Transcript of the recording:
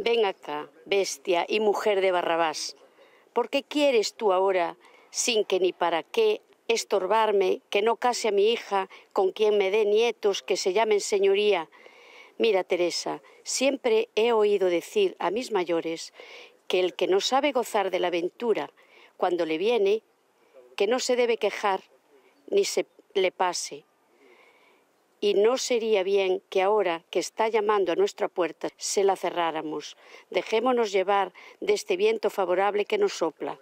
Ven acá, bestia y mujer de Barrabás, ¿por qué quieres tú ahora, sin que ni para qué, estorbarme que no case a mi hija con quien me dé nietos que se llamen señoría? Mira, Teresa, siempre he oído decir a mis mayores que el que no sabe gozar de la aventura, cuando le viene, que no se debe quejar ni se le pase, y no sería bien que ahora que está llamando a nuestra puerta se la cerráramos. Dejémonos llevar de este viento favorable que nos sopla.